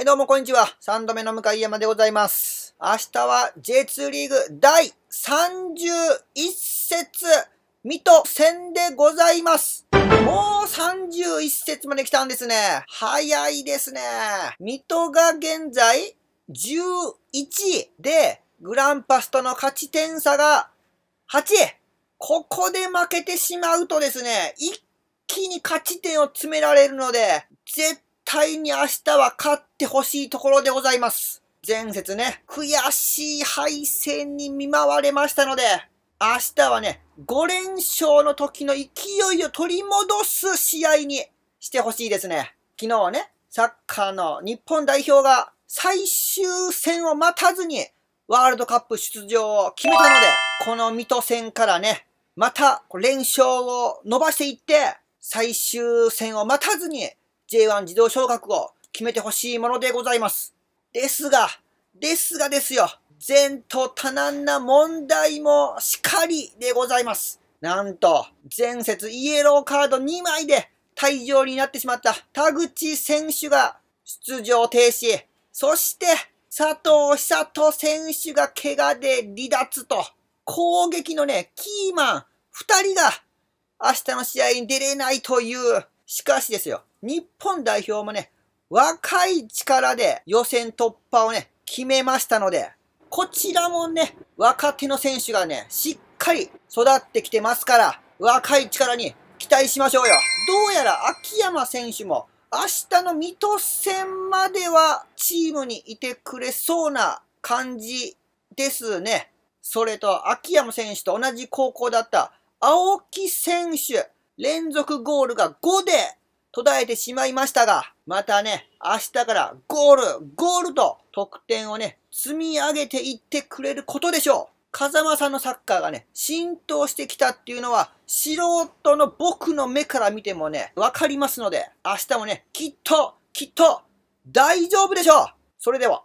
はい、どうもこんにちは。3度目の向山でございます。明日は J2 リーグ第31節、水戸戦でございます。もう31節まで来たんですね。早いですね。水戸が現在11位で、グランパスとの勝ち点差が8位。ここで負けてしまうとですね、一気に勝ち点を詰められるので、絶対に明日は勝ってほしいところでございます。前節ね、悔しい敗戦に見舞われましたので、明日はね、5連勝の時の勢いを取り戻す試合にしてほしいですね。昨日はね、サッカーの日本代表が最終戦を待たずにワールドカップ出場を決めたので、この水戸戦からね、また連勝を伸ばしていって、最終戦を待たずに J1 自動昇格を決めてほしいものでございます。ですが、ですがですよ、前途多難な問題もしかりでございます。なんと、前節イエローカード2枚で退場になってしまった田口選手が出場停止。そして、佐藤久人選手が怪我で離脱と、攻撃のね、キーマン2人が明日の試合に出れないというしかしですよ、日本代表もね、若い力で予選突破をね、決めましたので、こちらもね、若手の選手がね、しっかり育ってきてますから、若い力に期待しましょうよ。どうやら秋山選手も明日の水戸戦まではチームにいてくれそうな感じですね。それと秋山選手と同じ高校だった青木選手。連続ゴールが5で途絶えてしまいましたが、またね、明日からゴール、ゴールと得点をね、積み上げていってくれることでしょう。風間さんのサッカーがね、浸透してきたっていうのは、素人の僕の目から見てもね、わかりますので、明日もね、きっと、きっと、大丈夫でしょうそれでは。